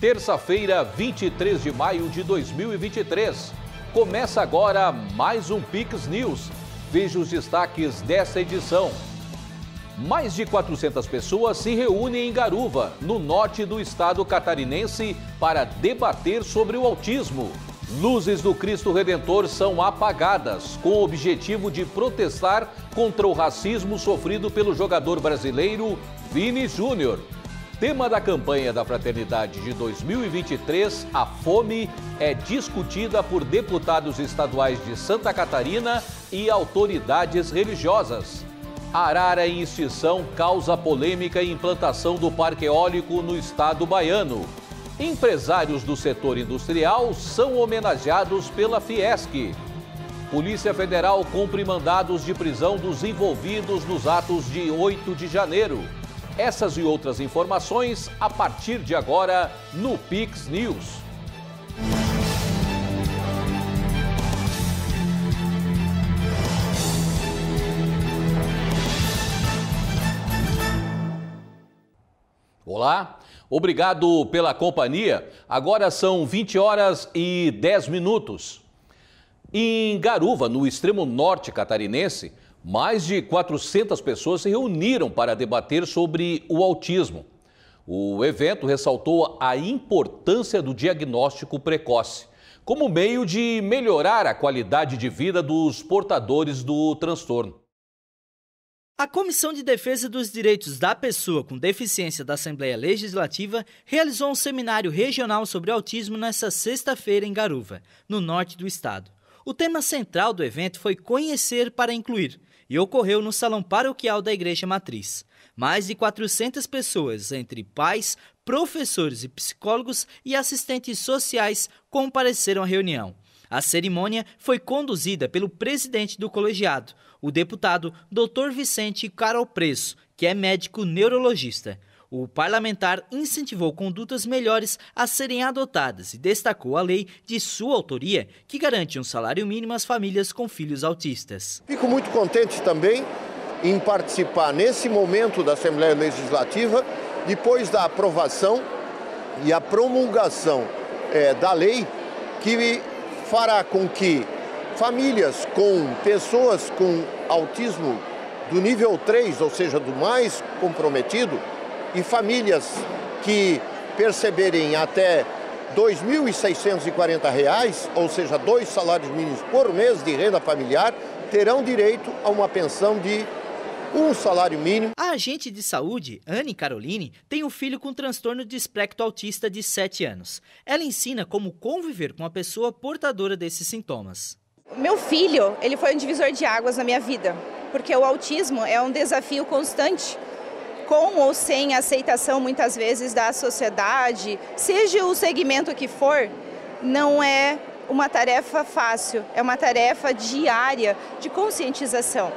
Terça-feira, 23 de maio de 2023. Começa agora mais um Pix News. Veja os destaques desta edição. Mais de 400 pessoas se reúnem em Garuva, no norte do estado catarinense, para debater sobre o autismo. Luzes do Cristo Redentor são apagadas, com o objetivo de protestar contra o racismo sofrido pelo jogador brasileiro Vini Júnior tema da campanha da Fraternidade de 2023, a fome, é discutida por deputados estaduais de Santa Catarina e autoridades religiosas. Arara em extinção causa polêmica e implantação do parque eólico no estado baiano. Empresários do setor industrial são homenageados pela Fiesc. Polícia Federal cumpre mandados de prisão dos envolvidos nos atos de 8 de janeiro. Essas e outras informações a partir de agora no Pix News. Olá, obrigado pela companhia. Agora são 20 horas e 10 minutos. Em Garuva, no extremo norte catarinense, mais de 400 pessoas se reuniram para debater sobre o autismo. O evento ressaltou a importância do diagnóstico precoce como meio de melhorar a qualidade de vida dos portadores do transtorno. A Comissão de Defesa dos Direitos da Pessoa com Deficiência da Assembleia Legislativa realizou um seminário regional sobre autismo nesta sexta-feira em Garuva, no norte do estado. O tema central do evento foi conhecer para incluir, e ocorreu no salão paroquial da Igreja Matriz. Mais de 400 pessoas, entre pais, professores e psicólogos e assistentes sociais, compareceram à reunião. A cerimônia foi conduzida pelo presidente do colegiado, o deputado Dr. Vicente Carol Preço, que é médico neurologista. O parlamentar incentivou condutas melhores a serem adotadas e destacou a lei de sua autoria que garante um salário mínimo às famílias com filhos autistas. Fico muito contente também em participar nesse momento da Assembleia Legislativa, depois da aprovação e a promulgação é, da lei que fará com que famílias com pessoas com autismo do nível 3, ou seja, do mais comprometido, e famílias que perceberem até R$ 2.640, ou seja, dois salários mínimos por mês de renda familiar, terão direito a uma pensão de um salário mínimo. A agente de saúde, Anne Caroline, tem um filho com transtorno de espectro autista de 7 anos. Ela ensina como conviver com uma pessoa portadora desses sintomas. Meu filho, ele foi um divisor de águas na minha vida, porque o autismo é um desafio constante com ou sem aceitação muitas vezes da sociedade, seja o segmento que for, não é uma tarefa fácil, é uma tarefa diária de conscientização.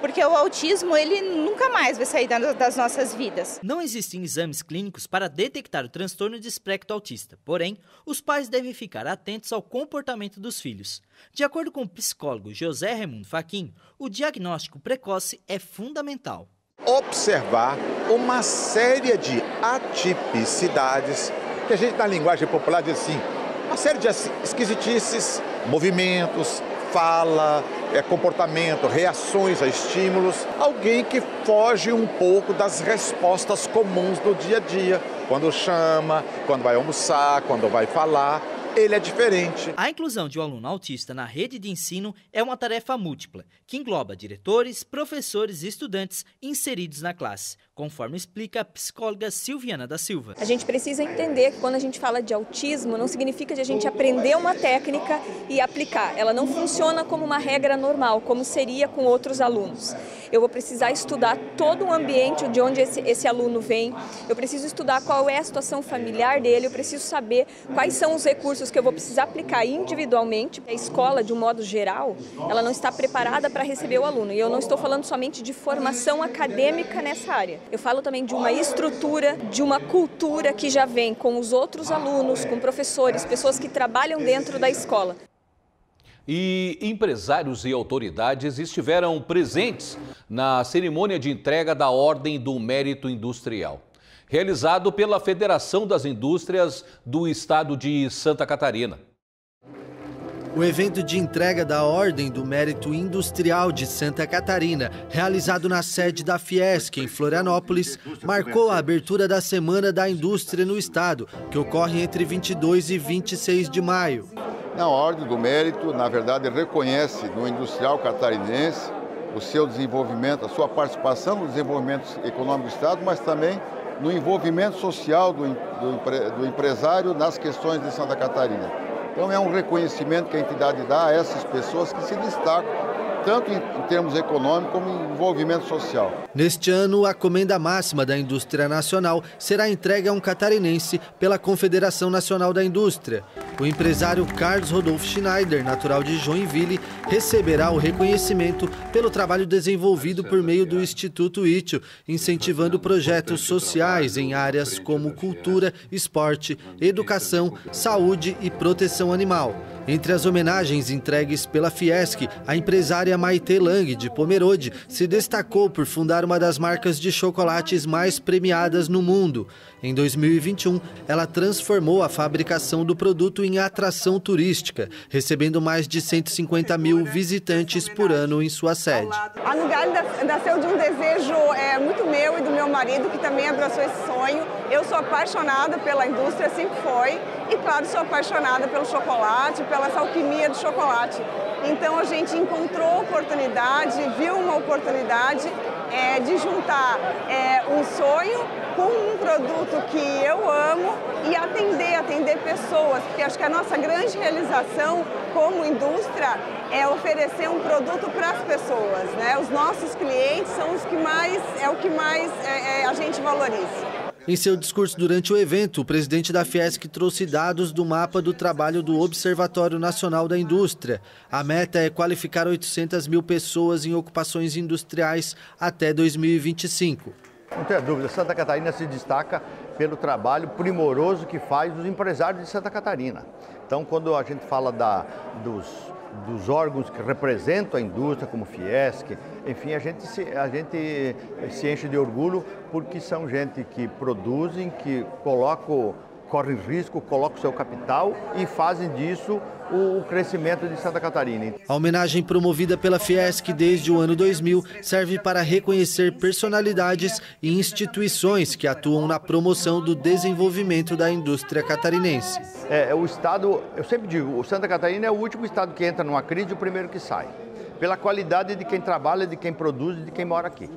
Porque o autismo, ele nunca mais vai sair das nossas vidas. Não existem exames clínicos para detectar o transtorno de espectro autista. Porém, os pais devem ficar atentos ao comportamento dos filhos. De acordo com o psicólogo José Raimundo Faquim, o diagnóstico precoce é fundamental observar uma série de atipicidades, que a gente na linguagem popular diz assim, uma série de esquisitices, movimentos, fala, eh, comportamento, reações a estímulos, alguém que foge um pouco das respostas comuns do dia a dia, quando chama, quando vai almoçar, quando vai falar ele é diferente. A inclusão de um aluno autista na rede de ensino é uma tarefa múltipla, que engloba diretores, professores e estudantes inseridos na classe conforme explica a psicóloga Silviana da Silva. A gente precisa entender que quando a gente fala de autismo, não significa de a gente aprender uma técnica e aplicar. Ela não funciona como uma regra normal, como seria com outros alunos. Eu vou precisar estudar todo o ambiente de onde esse, esse aluno vem, eu preciso estudar qual é a situação familiar dele, eu preciso saber quais são os recursos que eu vou precisar aplicar individualmente. A escola, de um modo geral, ela não está preparada para receber o aluno. E eu não estou falando somente de formação acadêmica nessa área eu falo também de uma estrutura, de uma cultura que já vem com os outros alunos, com professores, pessoas que trabalham dentro da escola. E empresários e autoridades estiveram presentes na cerimônia de entrega da Ordem do Mérito Industrial, realizado pela Federação das Indústrias do Estado de Santa Catarina. O evento de entrega da Ordem do Mérito Industrial de Santa Catarina, realizado na sede da Fiesc, em Florianópolis, marcou a abertura da Semana da Indústria no Estado, que ocorre entre 22 e 26 de maio. A Ordem do Mérito, na verdade, reconhece no industrial catarinense o seu desenvolvimento, a sua participação no desenvolvimento econômico do Estado, mas também no envolvimento social do, do, do empresário nas questões de Santa Catarina. Então é um reconhecimento que a entidade dá a essas pessoas que se destacam, tanto em em termos econômicos como envolvimento social. Neste ano, a comenda máxima da indústria nacional será entregue a um catarinense pela Confederação Nacional da Indústria. O empresário Carlos Rodolfo Schneider, natural de Joinville, receberá o reconhecimento pelo trabalho desenvolvido por meio do Instituto ITIO, incentivando projetos sociais em áreas como cultura, esporte, educação, saúde e proteção animal. Entre as homenagens entregues pela Fiesc, a empresária Maite Lama Lang, de Pomerode, se destacou por fundar uma das marcas de chocolates mais premiadas no mundo. Em 2021, ela transformou a fabricação do produto em atração turística, recebendo mais de 150 mil visitantes por ano em sua sede. A Nugali nasceu de um desejo é, muito meu e do meu marido, que também abraçou esse sonho. Eu sou apaixonada pela indústria, sempre foi, e claro, sou apaixonada pelo chocolate, pela essa alquimia do chocolate. Então a gente encontrou oportunidade, viu uma oportunidade é, de juntar é, um sonho com um produto que eu amo e atender, atender pessoas, porque acho que a nossa grande realização como indústria é oferecer um produto para as pessoas, né? Os nossos clientes são os que mais, é o que mais é, é a gente valoriza. Em seu discurso durante o evento, o presidente da Fiesc trouxe dados do mapa do trabalho do Observatório Nacional da Indústria. A meta é qualificar 800 mil pessoas em ocupações industriais até 2025. Não tenha dúvida, Santa Catarina se destaca pelo trabalho primoroso que faz os empresários de Santa Catarina. Então, quando a gente fala da, dos dos órgãos que representam a indústria, como Fiesc, enfim, a gente, se, a gente se enche de orgulho porque são gente que produzem, que colocam correm risco, colocam seu capital e fazem disso o crescimento de Santa Catarina. A homenagem promovida pela Fiesc desde o ano 2000 serve para reconhecer personalidades e instituições que atuam na promoção do desenvolvimento da indústria catarinense. É, é o estado, eu sempre digo, Santa Catarina é o último estado que entra numa crise e o primeiro que sai. Pela qualidade de quem trabalha, de quem produz e de quem mora aqui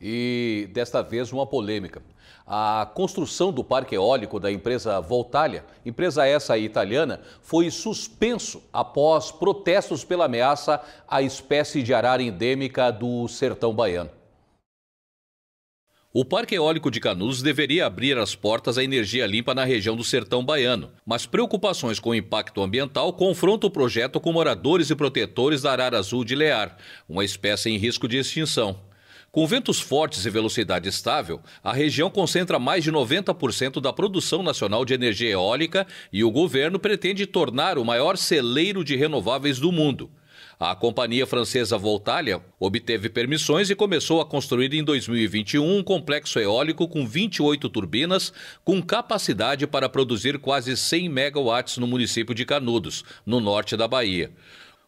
e desta vez uma polêmica. A construção do parque eólico da empresa Voltalia, empresa essa italiana, foi suspenso após protestos pela ameaça à espécie de arara endêmica do sertão baiano. O Parque Eólico de Canudos deveria abrir as portas à energia limpa na região do sertão baiano, mas preocupações com o impacto ambiental confrontam o projeto com moradores e protetores da arara azul de Lear, uma espécie em risco de extinção. Com ventos fortes e velocidade estável, a região concentra mais de 90% da produção nacional de energia eólica e o governo pretende tornar o maior celeiro de renováveis do mundo. A companhia francesa Voltalia obteve permissões e começou a construir em 2021 um complexo eólico com 28 turbinas, com capacidade para produzir quase 100 megawatts no município de Canudos, no norte da Bahia.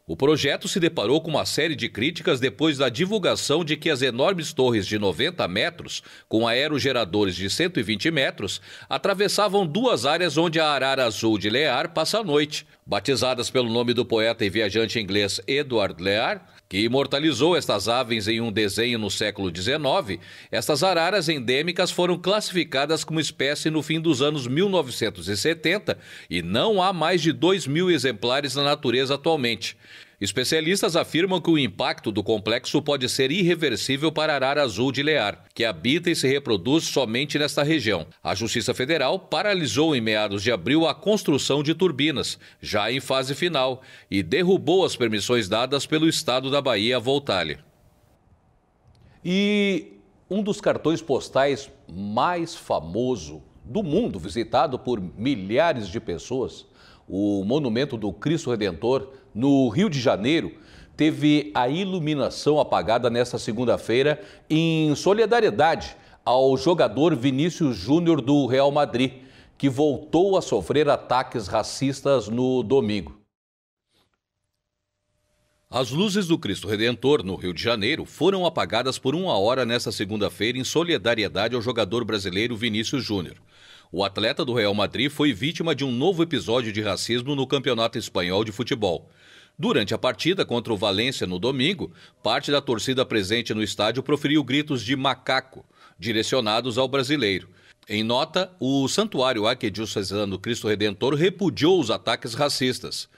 O projeto se deparou com uma série de críticas depois da divulgação de que as enormes torres de 90 metros, com aerogeradores de 120 metros, atravessavam duas áreas onde a arara azul de Lear passa a noite. Batizadas pelo nome do poeta e viajante inglês Edward Lear, que imortalizou estas aves em um desenho no século XIX, estas araras endêmicas foram classificadas como espécie no fim dos anos 1970 e não há mais de 2 mil exemplares na natureza atualmente. Especialistas afirmam que o impacto do complexo pode ser irreversível para a arara azul de Lear, que habita e se reproduz somente nesta região. A Justiça Federal paralisou em meados de abril a construção de turbinas, já em fase final, e derrubou as permissões dadas pelo Estado da Bahia a Voltale. E um dos cartões postais mais famoso do mundo, visitado por milhares de pessoas, o Monumento do Cristo Redentor no Rio de Janeiro, teve a iluminação apagada nesta segunda-feira em solidariedade ao jogador Vinícius Júnior do Real Madrid, que voltou a sofrer ataques racistas no domingo. As luzes do Cristo Redentor, no Rio de Janeiro, foram apagadas por uma hora nesta segunda-feira em solidariedade ao jogador brasileiro Vinícius Júnior. O atleta do Real Madrid foi vítima de um novo episódio de racismo no Campeonato Espanhol de Futebol. Durante a partida contra o Valência no domingo, parte da torcida presente no estádio proferiu gritos de macaco, direcionados ao brasileiro. Em nota, o Santuário Arquidiocesano Cristo Redentor repudiou os ataques racistas.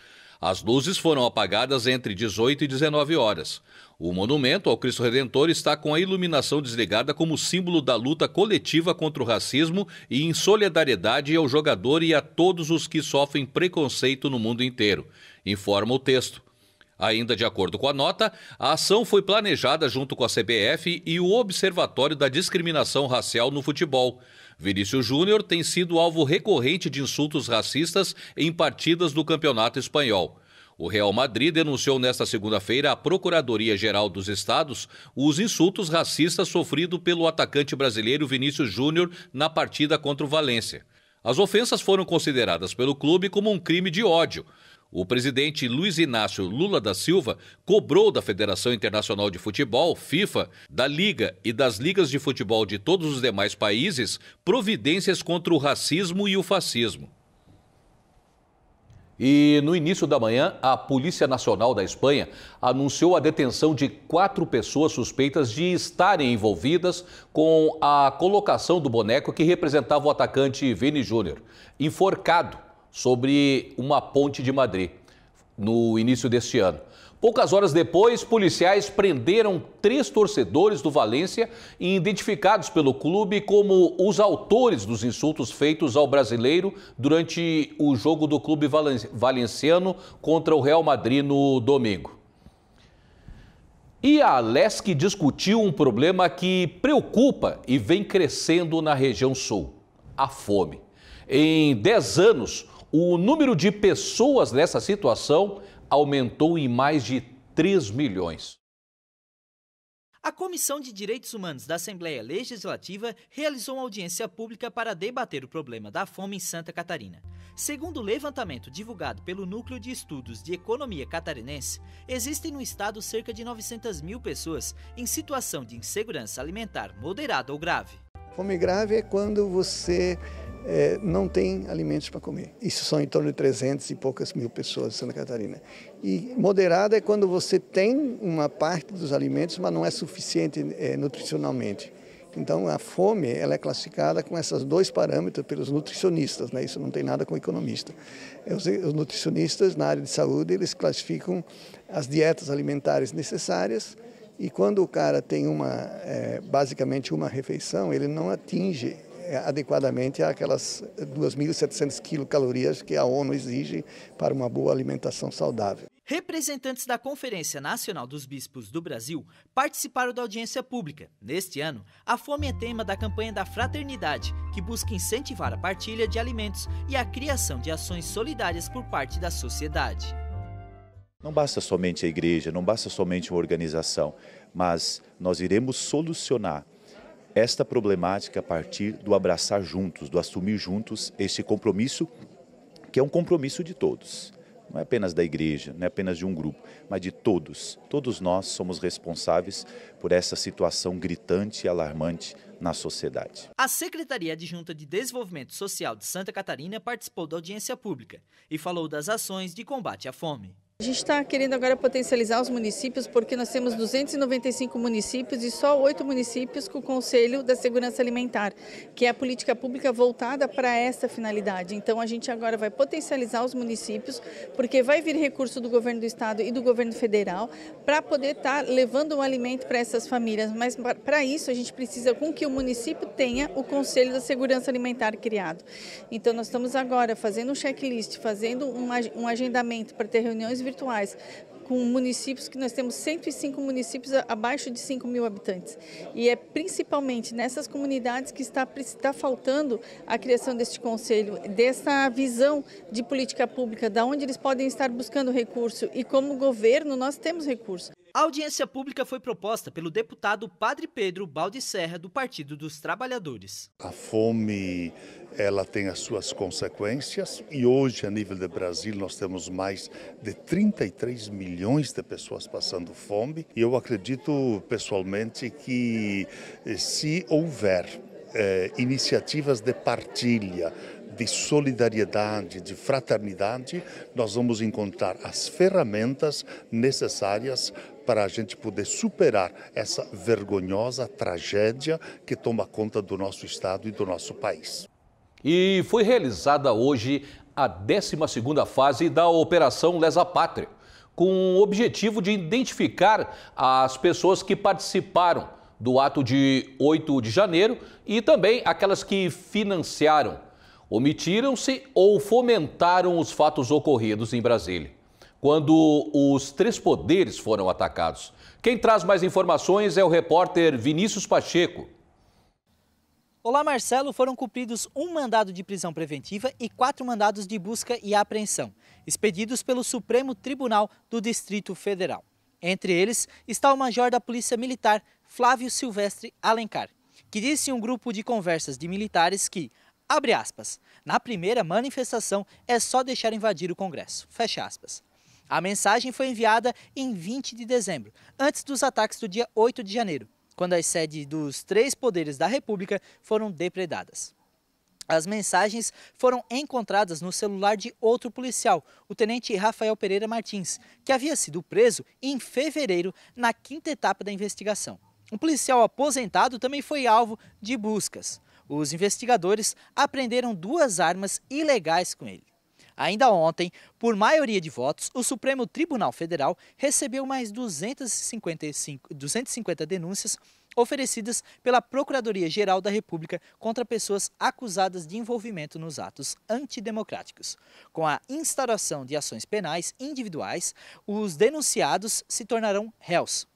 As luzes foram apagadas entre 18 e 19 horas. O monumento ao Cristo Redentor está com a iluminação desligada como símbolo da luta coletiva contra o racismo e em solidariedade ao jogador e a todos os que sofrem preconceito no mundo inteiro, informa o texto. Ainda de acordo com a nota, a ação foi planejada junto com a CBF e o Observatório da Discriminação Racial no Futebol. Vinícius Júnior tem sido alvo recorrente de insultos racistas em partidas do Campeonato Espanhol. O Real Madrid denunciou nesta segunda-feira à Procuradoria-Geral dos Estados os insultos racistas sofridos pelo atacante brasileiro Vinícius Júnior na partida contra o Valência. As ofensas foram consideradas pelo clube como um crime de ódio o presidente Luiz Inácio Lula da Silva cobrou da Federação Internacional de Futebol, FIFA, da Liga e das ligas de futebol de todos os demais países providências contra o racismo e o fascismo. E no início da manhã, a Polícia Nacional da Espanha anunciou a detenção de quatro pessoas suspeitas de estarem envolvidas com a colocação do boneco que representava o atacante Vini Júnior, enforcado sobre uma ponte de Madrid no início deste ano. Poucas horas depois, policiais prenderam três torcedores do Valência, identificados pelo clube como os autores dos insultos feitos ao brasileiro durante o jogo do clube valenciano contra o Real Madrid no domingo. E a Alesc discutiu um problema que preocupa e vem crescendo na região sul: a fome. Em 10 anos, o número de pessoas nessa situação aumentou em mais de 3 milhões. A Comissão de Direitos Humanos da Assembleia Legislativa realizou uma audiência pública para debater o problema da fome em Santa Catarina. Segundo o levantamento divulgado pelo Núcleo de Estudos de Economia Catarinense, existem no estado cerca de 900 mil pessoas em situação de insegurança alimentar moderada ou grave. Fome grave é quando você é, não tem alimentos para comer. Isso são em torno de 300 e poucas mil pessoas em Santa Catarina. E moderada é quando você tem uma parte dos alimentos, mas não é suficiente é, nutricionalmente. Então, a fome ela é classificada com esses dois parâmetros pelos nutricionistas, né? isso não tem nada com economista. É, os, nutricionistas, na área de saúde, eles classificam as dietas alimentares necessárias e quando o cara tem uma, é, basicamente uma refeição, ele não atinge é, adequadamente àquelas 2.700 quilocalorias que a ONU exige para uma boa alimentação saudável. Representantes da Conferência Nacional dos Bispos do Brasil participaram da audiência pública. Neste ano, a fome é tema da campanha da Fraternidade, que busca incentivar a partilha de alimentos e a criação de ações solidárias por parte da sociedade. Não basta somente a igreja, não basta somente uma organização, mas nós iremos solucionar esta problemática a partir do abraçar juntos, do assumir juntos este compromisso, que é um compromisso de todos. Não é apenas da igreja, não é apenas de um grupo, mas de todos. Todos nós somos responsáveis por essa situação gritante e alarmante na sociedade. A Secretaria Adjunta de Desenvolvimento Social de Santa Catarina participou da audiência pública e falou das ações de combate à fome. A gente está querendo agora potencializar os municípios, porque nós temos 295 municípios e só oito municípios com o Conselho da Segurança Alimentar, que é a política pública voltada para essa finalidade. Então, a gente agora vai potencializar os municípios, porque vai vir recurso do governo do Estado e do governo federal para poder estar tá levando o um alimento para essas famílias. Mas, para isso, a gente precisa com que o município tenha o Conselho da Segurança Alimentar criado. Então, nós estamos agora fazendo um checklist, fazendo um agendamento para ter reuniões virtuais virtuais com municípios que nós temos 105 municípios abaixo de 5 mil habitantes. E é principalmente nessas comunidades que está, está faltando a criação deste conselho, dessa visão de política pública, da onde eles podem estar buscando recurso e como governo nós temos recurso. A audiência pública foi proposta pelo deputado Padre Pedro Balde Serra, do Partido dos Trabalhadores. A fome, ela tem as suas consequências e hoje, a nível do Brasil, nós temos mais de 33 milhões de pessoas passando fome e eu acredito pessoalmente que eh, se houver eh, iniciativas de partilha, de solidariedade, de fraternidade, nós vamos encontrar as ferramentas necessárias para a gente poder superar essa vergonhosa tragédia que toma conta do nosso Estado e do nosso país. E foi realizada hoje a 12ª fase da Operação Lesa Pátria, com o objetivo de identificar as pessoas que participaram do ato de 8 de janeiro e também aquelas que financiaram, omitiram-se ou fomentaram os fatos ocorridos em Brasília quando os três poderes foram atacados. Quem traz mais informações é o repórter Vinícius Pacheco. Olá, Marcelo. Foram cumpridos um mandado de prisão preventiva e quatro mandados de busca e apreensão, expedidos pelo Supremo Tribunal do Distrito Federal. Entre eles está o major da Polícia Militar, Flávio Silvestre Alencar, que disse em um grupo de conversas de militares que, abre aspas, na primeira manifestação é só deixar invadir o Congresso, fecha aspas. A mensagem foi enviada em 20 de dezembro, antes dos ataques do dia 8 de janeiro, quando as sedes dos três poderes da República foram depredadas. As mensagens foram encontradas no celular de outro policial, o tenente Rafael Pereira Martins, que havia sido preso em fevereiro na quinta etapa da investigação. Um policial aposentado também foi alvo de buscas. Os investigadores apreenderam duas armas ilegais com ele. Ainda ontem, por maioria de votos, o Supremo Tribunal Federal recebeu mais 255, 250 denúncias oferecidas pela Procuradoria-Geral da República contra pessoas acusadas de envolvimento nos atos antidemocráticos. Com a instauração de ações penais individuais, os denunciados se tornarão réus.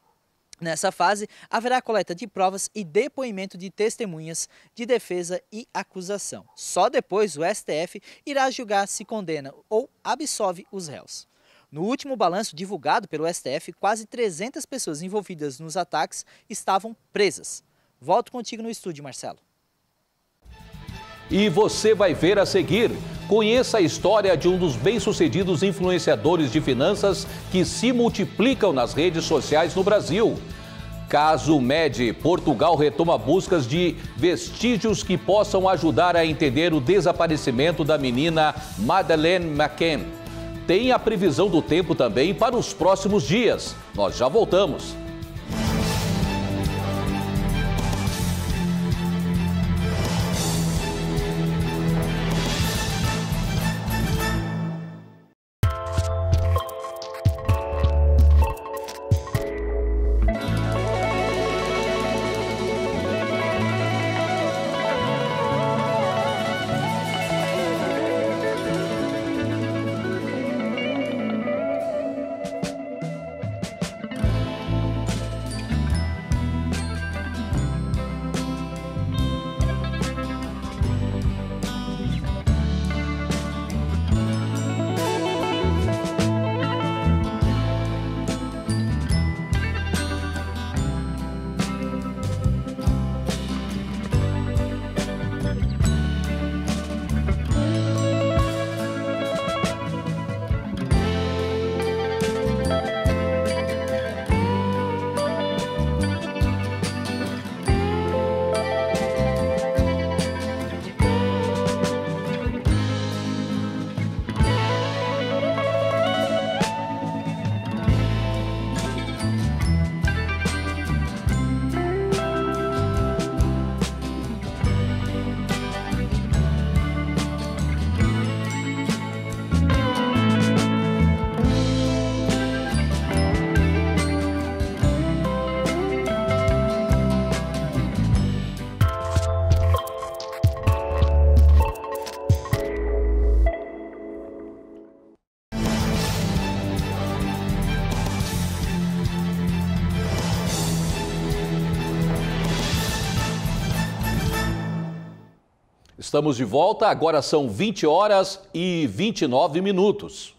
Nessa fase, haverá coleta de provas e depoimento de testemunhas de defesa e acusação. Só depois o STF irá julgar se condena ou absolve os réus. No último balanço divulgado pelo STF, quase 300 pessoas envolvidas nos ataques estavam presas. Volto contigo no estúdio, Marcelo. E você vai ver a seguir Conheça a história de um dos bem-sucedidos influenciadores de finanças que se multiplicam nas redes sociais no Brasil. Caso MED, Portugal retoma buscas de vestígios que possam ajudar a entender o desaparecimento da menina Madeleine McCann. Tem a previsão do tempo também para os próximos dias. Nós já voltamos. Estamos de volta, agora são 20 horas e 29 minutos.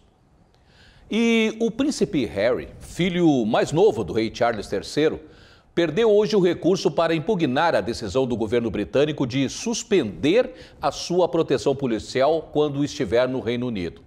E o príncipe Harry, filho mais novo do rei Charles III, perdeu hoje o recurso para impugnar a decisão do governo britânico de suspender a sua proteção policial quando estiver no Reino Unido.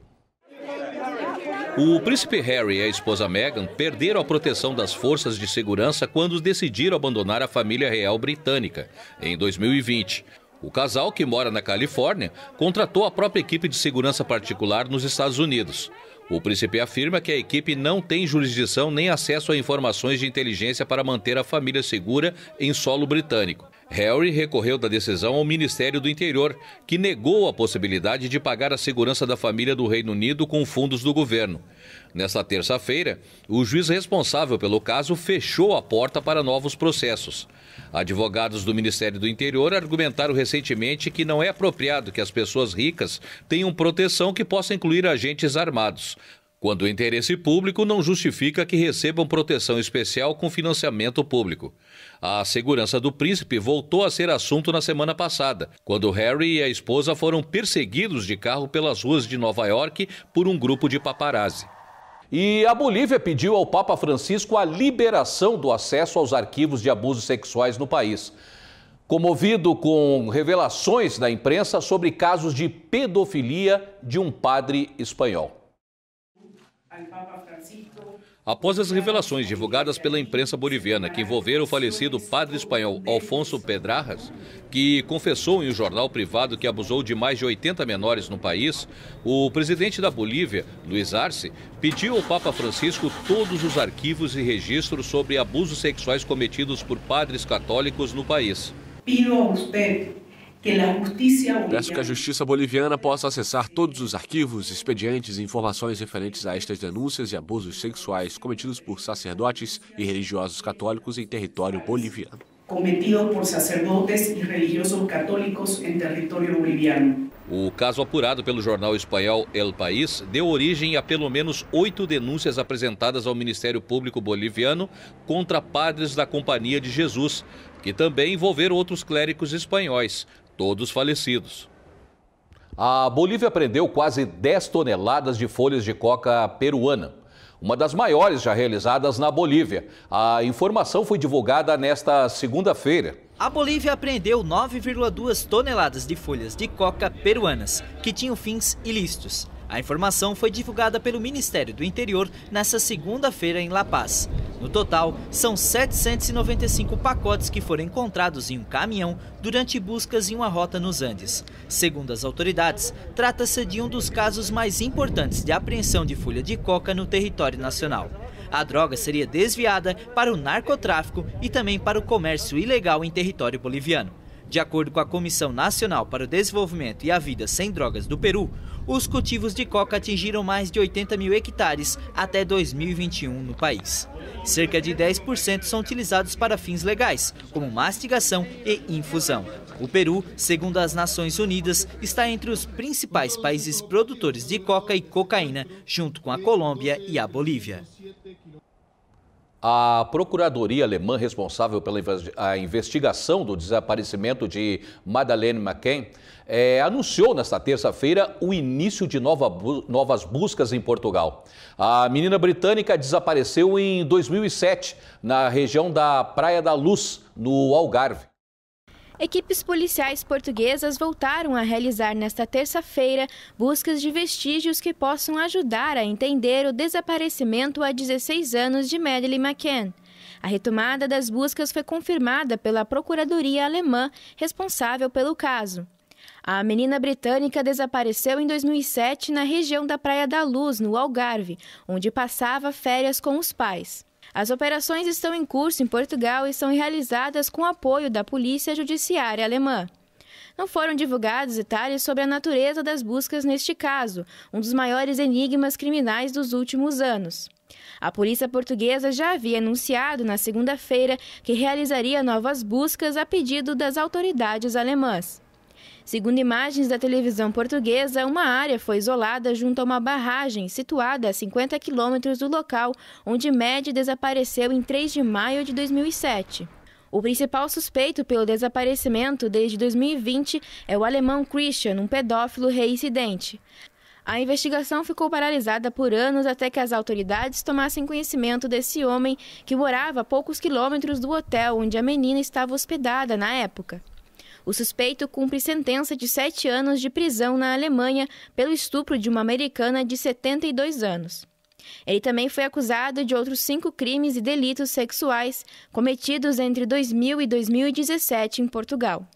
O príncipe Harry e a esposa Meghan perderam a proteção das forças de segurança quando decidiram abandonar a família real britânica em 2020. O casal, que mora na Califórnia, contratou a própria equipe de segurança particular nos Estados Unidos. O príncipe afirma que a equipe não tem jurisdição nem acesso a informações de inteligência para manter a família segura em solo britânico. Harry recorreu da decisão ao Ministério do Interior, que negou a possibilidade de pagar a segurança da família do Reino Unido com fundos do governo. Nesta terça-feira, o juiz responsável pelo caso fechou a porta para novos processos. Advogados do Ministério do Interior argumentaram recentemente que não é apropriado que as pessoas ricas tenham proteção que possa incluir agentes armados quando o interesse público não justifica que recebam proteção especial com financiamento público. A segurança do príncipe voltou a ser assunto na semana passada, quando Harry e a esposa foram perseguidos de carro pelas ruas de Nova York por um grupo de paparazzi. E a Bolívia pediu ao Papa Francisco a liberação do acesso aos arquivos de abusos sexuais no país. Comovido com revelações da imprensa sobre casos de pedofilia de um padre espanhol. Após as revelações divulgadas pela imprensa boliviana que envolveram o falecido padre espanhol Alfonso Pedrajas, que confessou em um jornal privado que abusou de mais de 80 menores no país, o presidente da Bolívia, Luiz Arce, pediu ao Papa Francisco todos os arquivos e registros sobre abusos sexuais cometidos por padres católicos no país. Pido a você Peço que a justiça boliviana possa acessar todos os arquivos, expedientes e informações referentes a estas denúncias e abusos sexuais cometidos por sacerdotes e religiosos católicos em território boliviano. Cometidos por sacerdotes e religiosos católicos em território boliviano. O caso apurado pelo jornal espanhol El País deu origem a pelo menos oito denúncias apresentadas ao Ministério Público Boliviano contra padres da Companhia de Jesus, que também envolveram outros clérigos espanhóis, todos falecidos. A Bolívia prendeu quase 10 toneladas de folhas de coca peruana, uma das maiores já realizadas na Bolívia. A informação foi divulgada nesta segunda-feira. A Bolívia apreendeu 9,2 toneladas de folhas de coca peruanas, que tinham fins ilícitos. A informação foi divulgada pelo Ministério do Interior nesta segunda-feira em La Paz. No total, são 795 pacotes que foram encontrados em um caminhão durante buscas em uma rota nos Andes. Segundo as autoridades, trata-se de um dos casos mais importantes de apreensão de folha de coca no território nacional. A droga seria desviada para o narcotráfico e também para o comércio ilegal em território boliviano. De acordo com a Comissão Nacional para o Desenvolvimento e a Vida Sem Drogas do Peru, os cultivos de coca atingiram mais de 80 mil hectares até 2021 no país. Cerca de 10% são utilizados para fins legais, como mastigação e infusão. O Peru, segundo as Nações Unidas, está entre os principais países produtores de coca e cocaína, junto com a Colômbia e a Bolívia. A procuradoria alemã responsável pela investigação do desaparecimento de Madeleine McCain é, anunciou nesta terça-feira o início de nova, novas buscas em Portugal. A menina britânica desapareceu em 2007, na região da Praia da Luz, no Algarve. Equipes policiais portuguesas voltaram a realizar nesta terça-feira buscas de vestígios que possam ajudar a entender o desaparecimento há 16 anos de Madeleine McCann. A retomada das buscas foi confirmada pela Procuradoria Alemã responsável pelo caso. A menina britânica desapareceu em 2007 na região da Praia da Luz, no Algarve, onde passava férias com os pais. As operações estão em curso em Portugal e são realizadas com apoio da Polícia Judiciária Alemã. Não foram divulgados detalhes sobre a natureza das buscas neste caso, um dos maiores enigmas criminais dos últimos anos. A polícia portuguesa já havia anunciado na segunda-feira que realizaria novas buscas a pedido das autoridades alemãs. Segundo imagens da televisão portuguesa, uma área foi isolada junto a uma barragem situada a 50 quilômetros do local onde Med desapareceu em 3 de maio de 2007. O principal suspeito pelo desaparecimento desde 2020 é o alemão Christian, um pedófilo reincidente. A investigação ficou paralisada por anos até que as autoridades tomassem conhecimento desse homem que morava a poucos quilômetros do hotel onde a menina estava hospedada na época. O suspeito cumpre sentença de sete anos de prisão na Alemanha pelo estupro de uma americana de 72 anos. Ele também foi acusado de outros cinco crimes e delitos sexuais cometidos entre 2000 e 2017 em Portugal.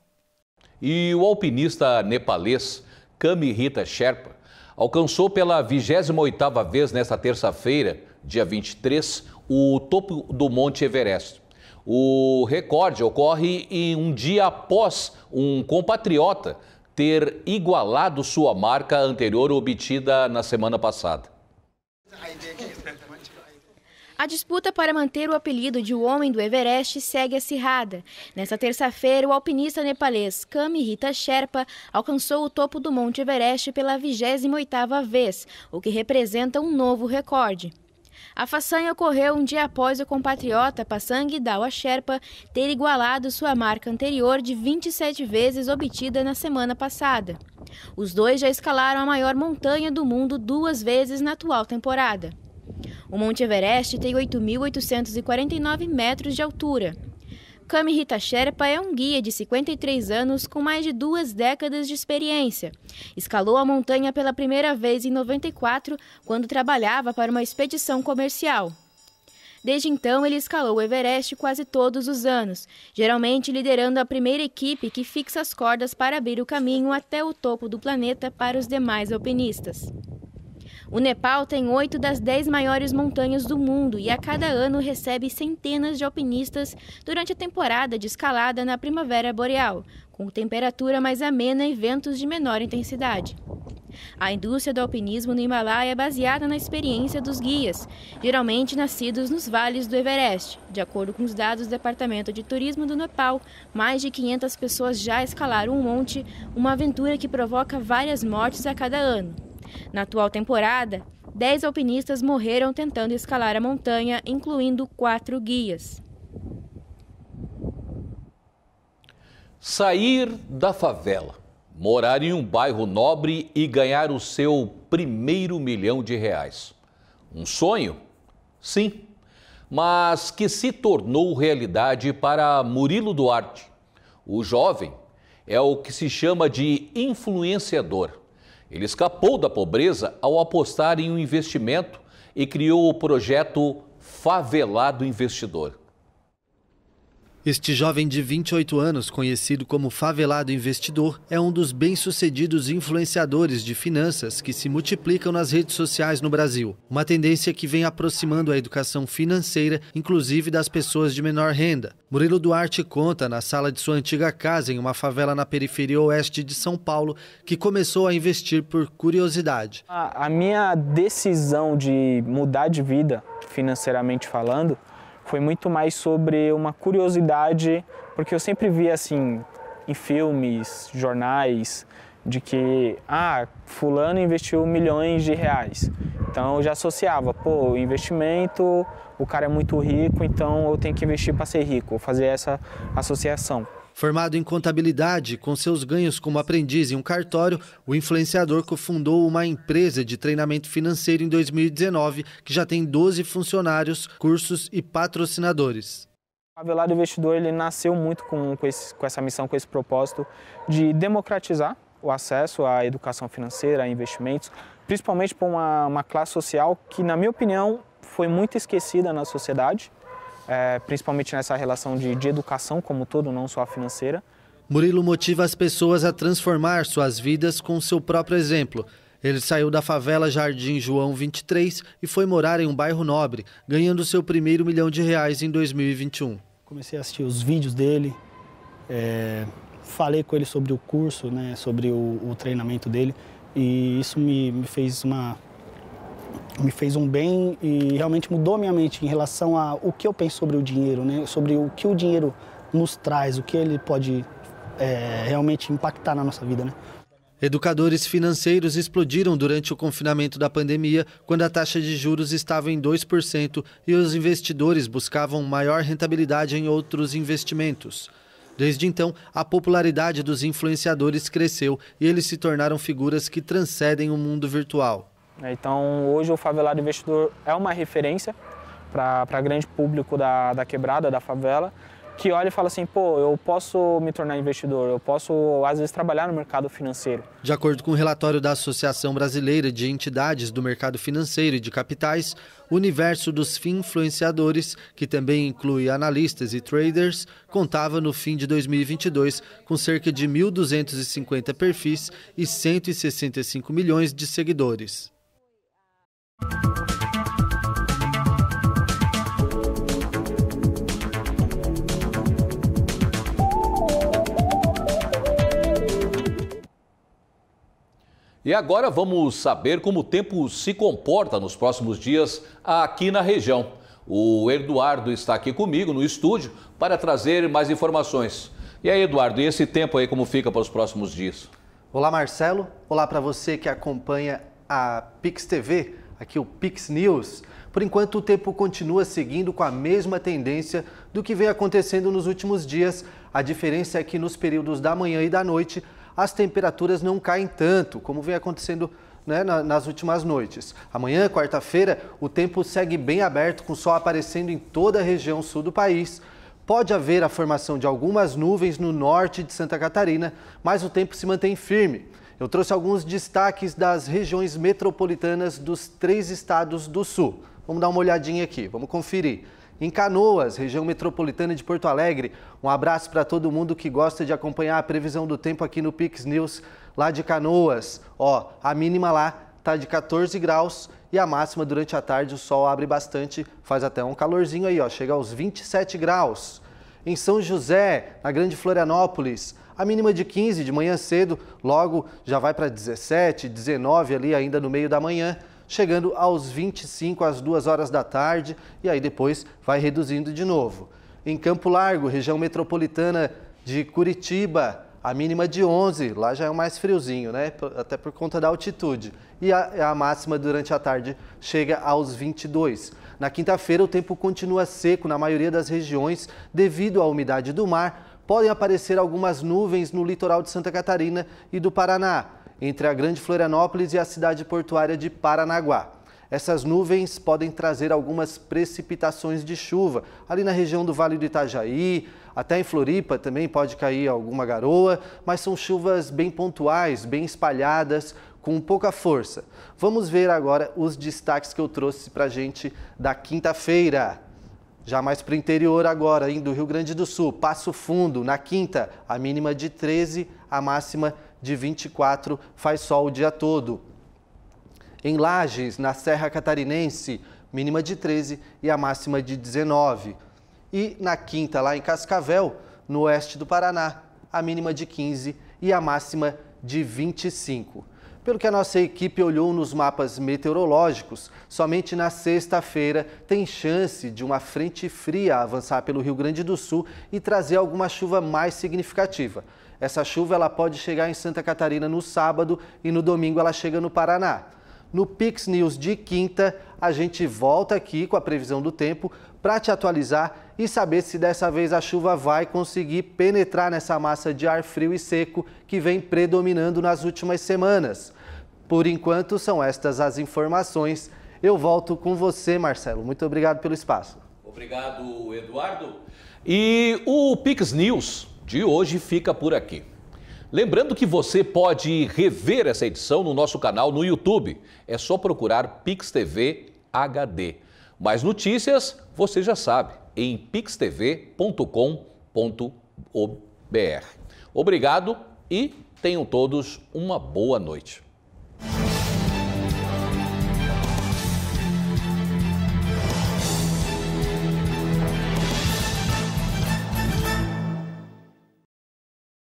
E o alpinista nepalês Kami Rita Sherpa alcançou pela 28ª vez nesta terça-feira, dia 23, o topo do Monte Everest. O recorde ocorre em um dia após um compatriota ter igualado sua marca anterior obtida na semana passada. A disputa para manter o apelido de o Homem do Everest segue acirrada. Nesta terça-feira, o alpinista nepalês Kami Rita Sherpa alcançou o topo do Monte Everest pela 28ª vez, o que representa um novo recorde. A façanha ocorreu um dia após o compatriota Passangue Dawa Sherpa ter igualado sua marca anterior de 27 vezes obtida na semana passada. Os dois já escalaram a maior montanha do mundo duas vezes na atual temporada. O Monte Everest tem 8.849 metros de altura Kami Sherpa é um guia de 53 anos com mais de duas décadas de experiência. Escalou a montanha pela primeira vez em 94, quando trabalhava para uma expedição comercial. Desde então, ele escalou o Everest quase todos os anos, geralmente liderando a primeira equipe que fixa as cordas para abrir o caminho até o topo do planeta para os demais alpinistas. O Nepal tem oito das dez maiores montanhas do mundo e a cada ano recebe centenas de alpinistas durante a temporada de escalada na primavera boreal, com temperatura mais amena e ventos de menor intensidade. A indústria do alpinismo no Himalaia é baseada na experiência dos guias, geralmente nascidos nos vales do Everest. De acordo com os dados do Departamento de Turismo do Nepal, mais de 500 pessoas já escalaram um monte, uma aventura que provoca várias mortes a cada ano. Na atual temporada, 10 alpinistas morreram tentando escalar a montanha, incluindo quatro guias. Sair da favela, morar em um bairro nobre e ganhar o seu primeiro milhão de reais. Um sonho? Sim, mas que se tornou realidade para Murilo Duarte. O jovem é o que se chama de influenciador. Ele escapou da pobreza ao apostar em um investimento e criou o projeto Favelado Investidor. Este jovem de 28 anos, conhecido como favelado investidor, é um dos bem-sucedidos influenciadores de finanças que se multiplicam nas redes sociais no Brasil. Uma tendência que vem aproximando a educação financeira, inclusive das pessoas de menor renda. Murilo Duarte conta na sala de sua antiga casa em uma favela na periferia oeste de São Paulo que começou a investir por curiosidade. A, minha decisão de mudar de vida, financeiramente falando, foi muito mais sobre uma curiosidade, porque eu sempre via assim em filmes, jornais, de que ah, fulano investiu milhões de reais. Então eu já associava, pô, investimento, o cara é muito rico, então eu tenho que investir para ser rico, fazer essa associação. Formado em contabilidade, com seus ganhos como aprendiz em um cartório, o influenciador cofundou uma empresa de treinamento financeiro em 2019, que já tem 12 funcionários, cursos e patrocinadores. A Velado Investidor ele nasceu muito com, com, esse, com essa missão, com esse propósito de democratizar o acesso à educação financeira, a investimentos, principalmente para uma, uma classe social que, na minha opinião, foi muito esquecida na sociedade é, principalmente nessa relação de, de educação como todo, não só a financeira. Murilo motiva as pessoas a transformar suas vidas com seu próprio exemplo. Ele saiu da favela Jardim João 23 e foi morar em um bairro nobre, ganhando seu primeiro milhão de reais em 2021. Comecei a assistir os vídeos dele, é, falei com ele sobre o curso, né, sobre o, o treinamento dele, e isso me, me fez uma me fez um bem e realmente mudou minha mente em relação a o que eu penso sobre o dinheiro, né? Sobre o que o dinheiro nos traz, o que ele pode é, realmente impactar na nossa vida, né? Educadores financeiros explodiram durante o confinamento da pandemia, quando a taxa de juros estava em 2% e os investidores buscavam maior rentabilidade em outros investimentos. Desde então, a popularidade dos influenciadores cresceu e eles se tornaram figuras que transcendem o mundo virtual. Né, então, hoje o favelado investidor é uma referência para grande público da, da quebrada, da favela, que olha e fala assim, pô, eu posso me tornar investidor, eu posso às vezes trabalhar no mercado financeiro. De acordo com o um relatório da Associação Brasileira de Entidades do Mercado Financeiro e de Capitais, o universo dos fim influenciadores, que também inclui analistas e traders, contava no fim de 2022 com cerca de 1.250 perfis e 165 milhões de seguidores. E agora vamos saber como o tempo se comporta nos próximos dias aqui na região. O Eduardo está aqui comigo no estúdio para trazer mais informações. E aí, Eduardo, e esse tempo aí como fica para os próximos dias? Olá, Marcelo. Olá para você que acompanha a Pix TV aqui o Pix News. Por enquanto, o tempo continua seguindo com a mesma tendência do que vem acontecendo nos últimos dias. A diferença é que nos períodos da manhã e da noite, as temperaturas não caem tanto, como vem acontecendo né, nas últimas noites. Amanhã, quarta-feira, o tempo segue bem aberto, com sol aparecendo em toda a região sul do país. Pode haver a formação de algumas nuvens no norte de Santa Catarina, mas o tempo se mantém firme eu trouxe alguns destaques das regiões metropolitanas dos três estados do Sul. Vamos dar uma olhadinha aqui, vamos conferir. Em Canoas, região metropolitana de Porto Alegre, um abraço para todo mundo que gosta de acompanhar a previsão do tempo aqui no Pix News, lá de Canoas. Ó, a mínima lá está de 14 graus e a máxima durante a tarde o sol abre bastante, faz até um calorzinho aí, ó, chega aos 27 graus. Em São José, na Grande Florianópolis, a mínima de 15 de manhã cedo, logo já vai para 17, 19 ali ainda no meio da manhã, chegando aos 25 às 2 horas da tarde e aí depois vai reduzindo de novo. Em Campo Largo, região metropolitana de Curitiba, a mínima de 11, lá já é mais friozinho, né? Até por conta da altitude. E a, a máxima durante a tarde chega aos 22. Na quinta-feira, o tempo continua seco na maioria das regiões devido à umidade do mar, podem aparecer algumas nuvens no litoral de Santa Catarina e do Paraná, entre a Grande Florianópolis e a cidade portuária de Paranaguá. Essas nuvens podem trazer algumas precipitações de chuva. Ali na região do Vale do Itajaí, até em Floripa também pode cair alguma garoa, mas são chuvas bem pontuais, bem espalhadas, com pouca força. Vamos ver agora os destaques que eu trouxe para gente da quinta-feira. Já mais para o interior agora, indo do Rio Grande do Sul, Passo Fundo, na quinta, a mínima de 13, a máxima de 24, faz sol o dia todo. Em Lages, na Serra Catarinense, mínima de 13 e a máxima de 19. E na quinta, lá em Cascavel, no oeste do Paraná, a mínima de 15 e a máxima de 25. Pelo que a nossa equipe olhou nos mapas meteorológicos, somente na sexta-feira tem chance de uma frente fria avançar pelo Rio Grande do Sul e trazer alguma chuva mais significativa. Essa chuva ela pode chegar em Santa Catarina no sábado e no domingo ela chega no Paraná. No Pix News de quinta, a gente volta aqui com a previsão do tempo para te atualizar e saber se dessa vez a chuva vai conseguir penetrar nessa massa de ar frio e seco que vem predominando nas últimas semanas. Por enquanto, são estas as informações. Eu volto com você, Marcelo. Muito obrigado pelo espaço. Obrigado, Eduardo. E o Pix News de hoje fica por aqui. Lembrando que você pode rever essa edição no nosso canal no YouTube. É só procurar Pix TV HD. Mais notícias, você já sabe, em pixtv.com.br. Obrigado e tenham todos uma boa noite.